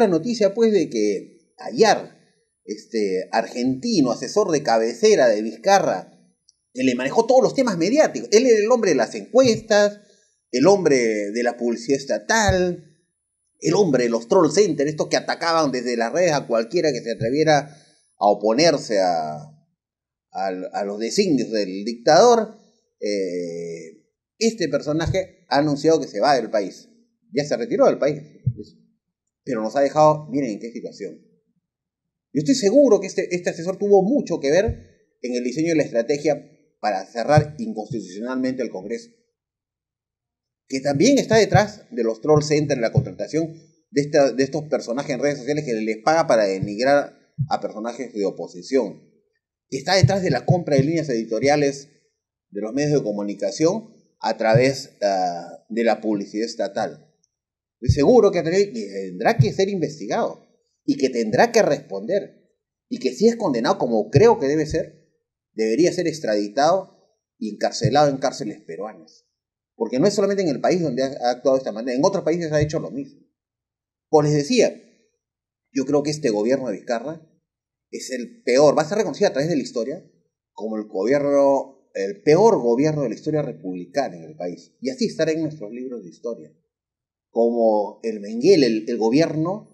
la noticia, pues, de que Ayar, este argentino, asesor de cabecera de Vizcarra, le manejó todos los temas mediáticos. Él era el hombre de las encuestas, el hombre de la publicidad estatal, el hombre de los troll centers, estos que atacaban desde las redes a cualquiera que se atreviera a oponerse a, a, los designios del dictador. Eh, este personaje ha anunciado que se va del país. Ya se retiró del país, pero nos ha dejado, bien en qué situación. Yo estoy seguro que este, este, asesor tuvo mucho que ver en el diseño de la estrategia para cerrar inconstitucionalmente el Congreso, que también está detrás de los troll centers, la contratación de, estos personajes en redes sociales que les paga para denigrar a personajes de oposición, que está detrás de la compra de líneas editoriales de los medios de comunicación a través ah, de la publicidad estatal seguro que eh, tendrá que ser investigado y que tendrá que responder. Y que si es condenado como creo que debe ser, debería ser extraditado y encarcelado en cárceles peruanas. Porque no es solamente en el país donde ha actuado de esta manera, en otros países ha hecho lo mismo. Como pues les decía, yo creo que este gobierno de Vizcarra es el peor, va a ser reconocido a través de la historia como el gobierno, el peor gobierno de la historia republicana en el país. Y así estará en nuestros libros de historia como el Menguel, el, el gobierno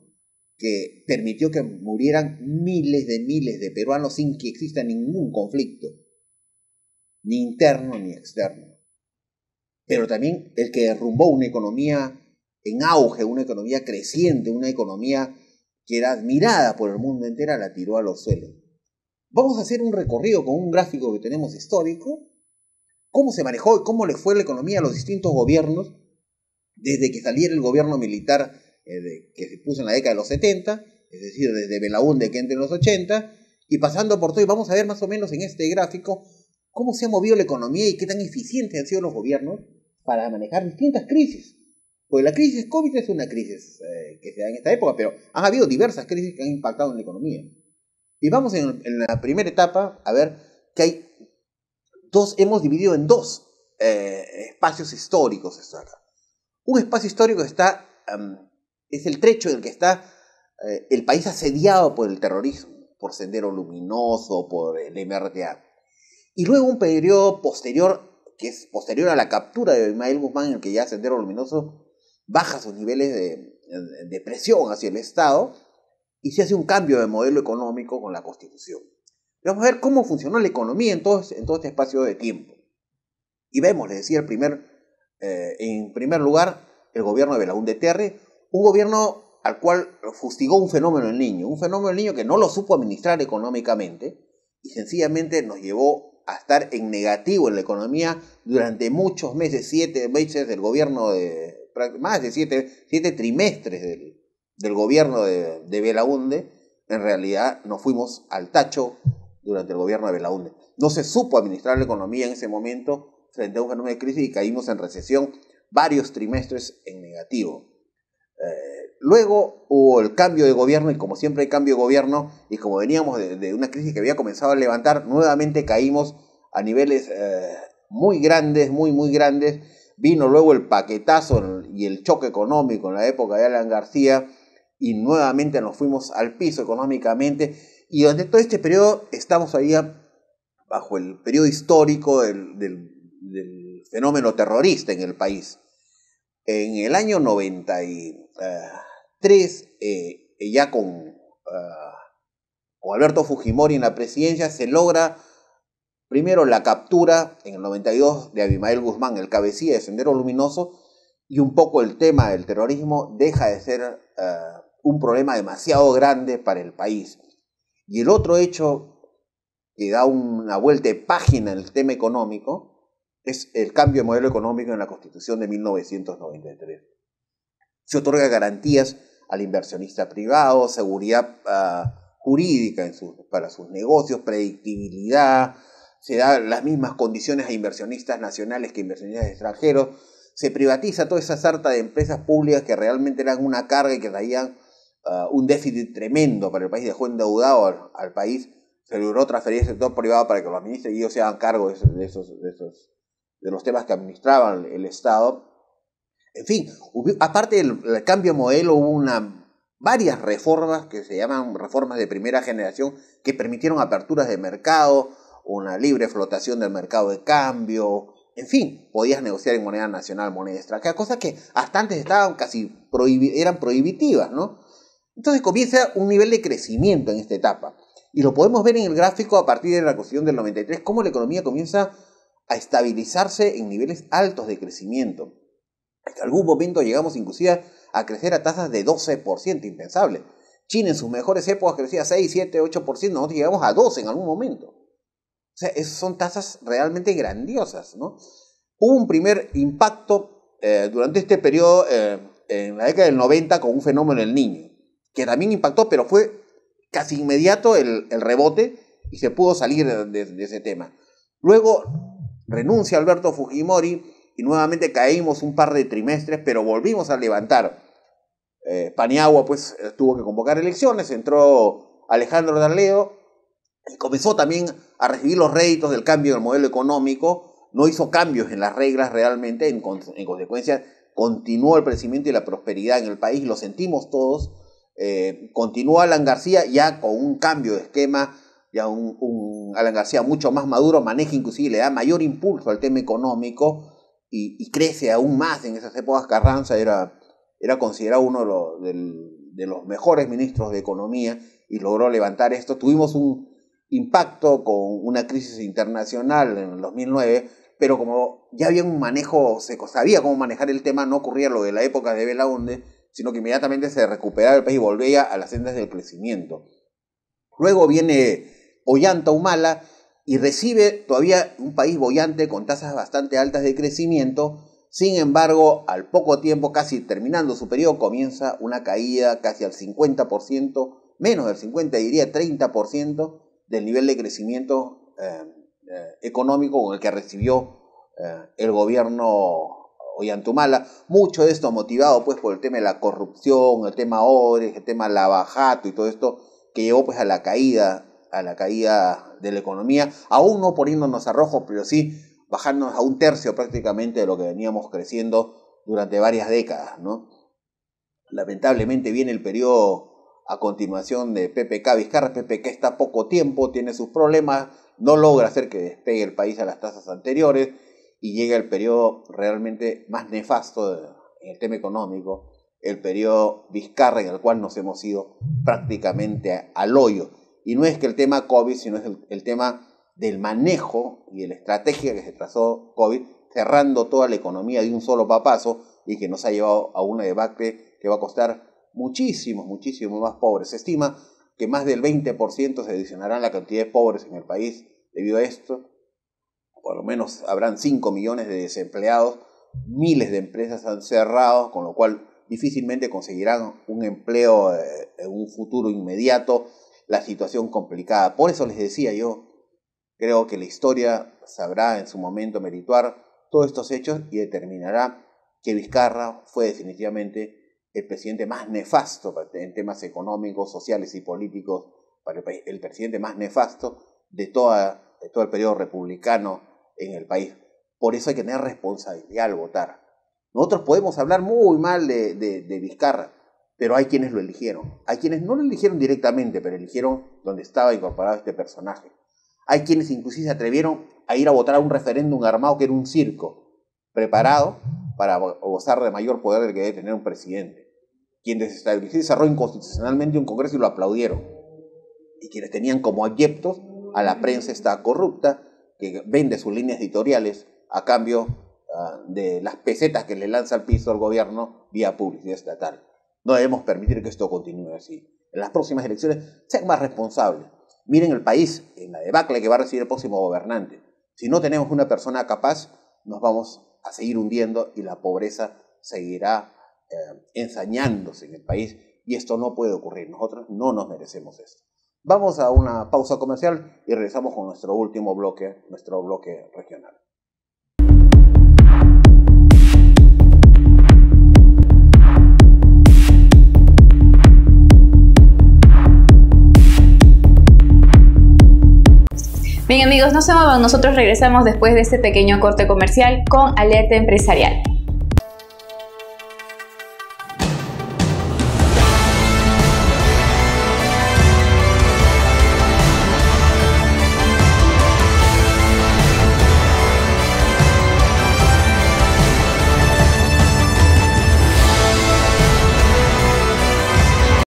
que permitió que murieran miles de miles de peruanos sin que exista ningún conflicto, ni interno ni externo. Pero también el que derrumbó una economía en auge, una economía creciente, una economía que era admirada por el mundo entero, la tiró a los suelos. Vamos a hacer un recorrido con un gráfico que tenemos histórico, cómo se manejó y cómo le fue la economía a los distintos gobiernos desde que saliera el gobierno militar eh, que se puso en la década de los 70, es decir, desde Belaunde que entre en los 80, y pasando por todo, y vamos a ver más o menos en este gráfico cómo se ha movido la economía y qué tan eficientes han sido los gobiernos para manejar distintas crisis. Pues la crisis COVID es una crisis eh, que se da en esta época, pero han habido diversas crisis que han impactado en la economía. Y vamos en, la primera etapa a ver que hay dos, hemos dividido en dos eh, espacios históricos esto acá. Un espacio histórico está, em, es el trecho en el que está eh, el país asediado por el terrorismo, por Sendero Luminoso, por el MRTA. Y luego un periodo posterior, que es posterior a la captura de Ismael Guzmán, en el que ya Sendero Luminoso baja sus niveles de, presión hacia el Estado y se hace un cambio de modelo económico con la Constitución. Vamos a ver cómo funcionó la economía en este, en todo este espacio de tiempo. Y vemos, les decía, el primer eh, en primer lugar, el gobierno de Belaúnde terre un gobierno al cual fustigó un fenómeno el niño, un fenómeno el niño que no lo supo administrar económicamente y sencillamente nos llevó a estar en negativo en la economía durante muchos meses, siete meses del gobierno de, más de siete, siete trimestres del, del, gobierno de, de Belaunde, en realidad nos fuimos al tacho durante el gobierno de Belaunde. No se supo administrar la economía en ese momento frente a un fenómeno de crisis y caímos en recesión varios trimestres en negativo. Eh, luego hubo el cambio de gobierno y como siempre hay cambio de gobierno y como veníamos de, una crisis que había comenzado a levantar, nuevamente caímos a niveles eh, muy grandes, muy, muy grandes. Vino luego el paquetazo y el choque económico en la época de Alan García y nuevamente nos fuimos al piso económicamente y durante todo este periodo estamos ahí bajo el periodo histórico del del fenómeno terrorista en el país. En el año 93, eh, ya ah, con, Alberto Fujimori en la presidencia, se logra primero la captura en el 92 de Abimael Guzmán, el cabecilla de Sendero Luminoso, y un poco el tema del terrorismo deja de ser ah, un problema demasiado grande para el país. Y el otro hecho que da una vuelta de página en el tema económico es el cambio de modelo económico en la Constitución de 1993. Se otorga garantías al inversionista privado, seguridad ah, jurídica para sus negocios, predictibilidad, se dan las mismas condiciones a inversionistas nacionales que inversionistas extranjeros, se privatiza toda esa sarta de empresas públicas que realmente eran una carga y que traían ah, un déficit tremendo para el país, dejó endeudado al, país, se logró transferir al sector privado para que los ministros y ellos se hagan cargo de esos de los temas que administraban el Estado. En fin, aparte del cambio de modelo, hubo una, varias reformas que se llaman reformas de primera generación que permitieron aperturas de mercado, una libre flotación del mercado de cambio, en fin, podías negociar en moneda nacional, moneda extranjera, cosas que hasta antes estaban casi eran prohibitivas, ¿no? Entonces comienza un nivel de crecimiento en esta etapa. Y lo podemos ver en el gráfico a partir de la cuestión del 93, cómo la economía comienza a estabilizarse en niveles altos de crecimiento. En algún momento llegamos inclusive a crecer a tasas de 12%, impensable. China en sus mejores épocas crecía 6, 7, 8%, nosotros llegamos a 12 en algún momento. O sea, esas son tasas realmente grandiosas, ¿no? Hubo un primer impacto eh, durante este periodo, eh, en la década del 90, con un fenómeno del niño, que también impactó, pero fue casi inmediato el, rebote y se pudo salir de ese tema. Luego, Renuncia Alberto Fujimori y nuevamente caímos un par de trimestres, pero volvimos a levantar. Eh, Paniagua pues eh, tuvo que convocar elecciones, entró Alejandro Darleo, y comenzó también a recibir los réditos del cambio del modelo económico, no hizo cambios en las reglas realmente, en, consecuencia continuó el crecimiento y la prosperidad en el país, lo sentimos todos, eh, Continuó Alan García ya con un cambio de esquema ya un, Alan García mucho más maduro maneja inclusive, le da mayor impulso al tema económico y, crece aún más. En esas épocas Carranza era, era considerado uno de los, mejores ministros de Economía y logró levantar esto. Tuvimos un impacto con una crisis internacional en el 2009, pero como ya había un manejo, se sabía cómo manejar el tema, no ocurría lo de la época de Belaunde, sino que inmediatamente se recuperaba el país y volvía a las sendas del crecimiento. Luego viene Ollanta Humala y recibe todavía un país bollante con tasas bastante altas de crecimiento. Sin embargo, al poco tiempo, casi terminando su periodo, comienza una caída casi al 50%, menos del 50, diría 30% del nivel de crecimiento eh, eh, económico con el que recibió eh, el gobierno Humala, Mucho de esto motivado pues por el tema de la corrupción, el tema Ores, el tema Lavajato y todo esto que llevó pues a la caída a la caída de la economía, aún no poniéndonos a rojo, pero sí bajándonos a un tercio prácticamente de lo que veníamos creciendo durante varias décadas. ¿no? Lamentablemente viene el periodo a continuación de PPK Vizcarra. PPK está poco tiempo, tiene sus problemas, no logra hacer que despegue el país a las tasas anteriores y llega el periodo realmente más nefasto en el tema económico, el periodo Vizcarra en el cual nos hemos ido prácticamente al hoyo. Y no es que el tema COVID, sino es el, tema del manejo y de la estrategia que se trazó COVID, cerrando toda la economía de un solo papazo y que nos ha llevado a una debacle que va a costar muchísimos, muchísimos más pobres. Se estima que más del 20% se adicionarán la cantidad de pobres en el país debido a esto. Por lo menos habrán 5 millones de desempleados, miles de empresas han cerrado, con lo cual difícilmente conseguirán un empleo eh, en un futuro inmediato la situación complicada. Por eso les decía yo, creo que la historia sabrá en su momento merituar todos estos hechos y determinará que Vizcarra fue definitivamente el presidente más nefasto en temas económicos, sociales y políticos para el país, el presidente más nefasto de, todo el periodo republicano en el país. Por eso hay que tener responsabilidad al votar. Nosotros podemos hablar muy mal de Vizcarra, pero hay quienes lo eligieron. Hay quienes no lo eligieron directamente, pero eligieron donde estaba incorporado este personaje. Hay quienes inclusive se atrevieron a ir a votar a un referéndum armado que era un circo, preparado para gozar de mayor poder del que debe tener un presidente. Quienes desestabilizó inconstitucionalmente un Congreso y lo aplaudieron. Y quienes tenían como adeptos a la prensa esta corrupta que vende sus líneas editoriales a cambio ah, de las pesetas que le lanza al piso al gobierno vía publicidad estatal. No debemos permitir que esto continúe así. En las próximas elecciones sean más responsables. Miren el país, en la debacle que va a recibir el próximo gobernante. Si no tenemos una persona capaz, nos vamos a seguir hundiendo y la pobreza seguirá eh, ensañándose en el país. Y esto no puede ocurrir. Nosotros no nos merecemos esto. Vamos a una pausa comercial y regresamos con nuestro último bloque, nuestro bloque regional. Bien amigos, no se muevan, nosotros regresamos después de este pequeño corte comercial con Alerta Empresarial.